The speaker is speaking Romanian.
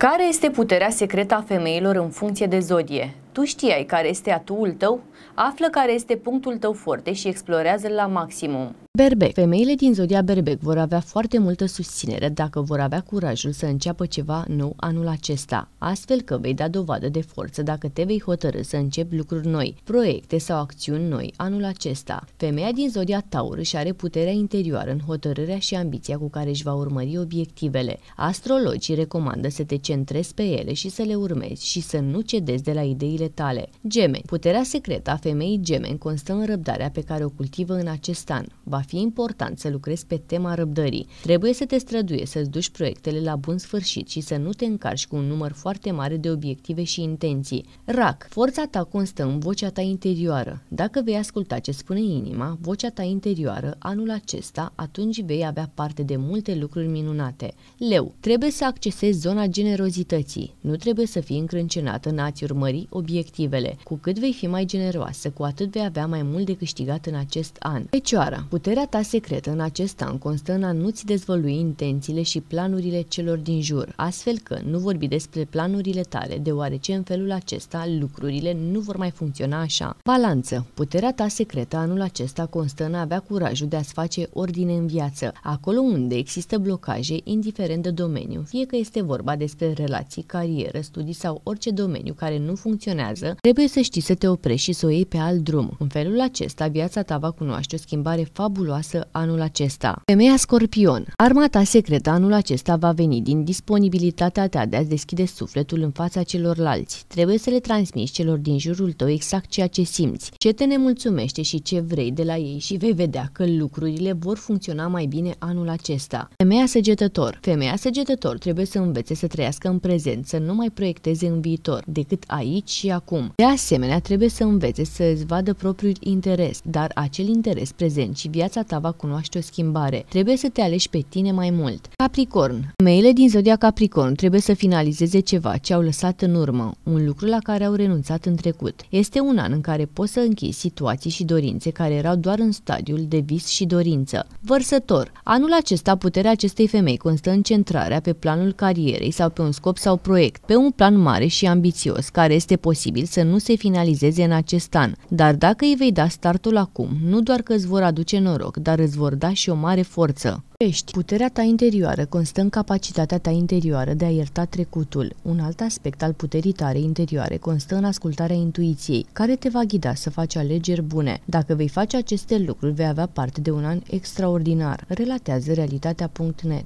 Care este puterea secretă a femeilor în funcție de zodie? Tu știai care este atuul tău? Află care este punctul tău forte și explorează-l la maximum. Berbec. Femeile din zodia Berbec vor avea foarte multă susținere dacă vor avea curajul să înceapă ceva nou anul acesta, astfel că vei da dovadă de forță dacă te vei hotărâ să începi lucruri noi, proiecte sau acțiuni noi anul acesta. Femeia din zodia Taur își are puterea interioară în hotărârea și ambiția cu care își va urmări obiectivele. Astrologii recomandă să te centrezi pe ele și să le urmezi și să nu cedezi de la ideile tale. Gemeni. Puterea secretă a femeii gemeni constă în răbdarea pe care o cultivă în acest an. Va fi important să lucrezi pe tema răbdării. Trebuie să te străduie să-ți duci proiectele la bun sfârșit și să nu te încarci cu un număr foarte mare de obiective și intenții. RAC. Forța ta constă în vocea ta interioară. Dacă vei asculta ce spune inima, vocea ta interioară, anul acesta, atunci vei avea parte de multe lucruri minunate. Leu. Trebuie să accesezi zona generozității. Nu trebuie să fii încrâncenat în a-ți urmări obiectivele. Cu cât vei fi mai generoasă, cu atât vei avea mai mult de câștigat în acest an. Fecioara. Puterea Puterea ta secretă în acest an constă în a nu-ți dezvălui intențiile și planurile celor din jur, astfel că nu vorbi despre planurile tale, deoarece în felul acesta lucrurile nu vor mai funcționa așa. Balanță. Puterea ta secretă anul acesta constă în a avea curajul de a-ți face ordine în viață, acolo unde există blocaje, indiferent de domeniu, fie că este vorba despre relații, carieră, studii sau orice domeniu care nu funcționează, trebuie să știi să te oprești și să o iei pe alt drum. În felul acesta, viața ta va cunoaște o schimbare fabulă periculoasă anul acesta. Femeia Scorpion. Armata secretă anul acesta va veni din disponibilitatea ta de a deschide sufletul în fața celorlalți. Trebuie să le transmiți celor din jurul tău exact ceea ce simți, ce te nemulțumește și ce vrei de la ei și vei vedea că lucrurile vor funcționa mai bine anul acesta. Femeia Săgetător. Femeia Săgetător trebuie să învețe să trăiască în prezent, să nu mai proiecteze în viitor, decât aici și acum. De asemenea, trebuie să învețe să ți vadă propriul interes, dar acel interes prezent și viața viața ta va cunoaște o schimbare. Trebuie să te alegi pe tine mai mult. Capricorn. Femeile din zodia Capricorn trebuie să finalizeze ceva ce au lăsat în urmă, un lucru la care au renunțat în trecut. Este un an în care poți să închizi situații și dorințe care erau doar în stadiul de vis și dorință. Vărsător. Anul acesta, puterea acestei femei constă în centrarea pe planul carierei sau pe un scop sau proiect, pe un plan mare și ambițios, care este posibil să nu se finalizeze în acest an. Dar dacă îi vei da startul acum, nu doar că îți vor aduce noroc, noroc, dar îți vor da și o mare forță. Ești. Puterea ta interioară constă în capacitatea ta interioară de a ierta trecutul. Un alt aspect al puterii tare interioare constă în ascultarea intuiției, care te va ghida să faci alegeri bune. Dacă vei face aceste lucruri, vei avea parte de un an extraordinar, relatează realitatea.net.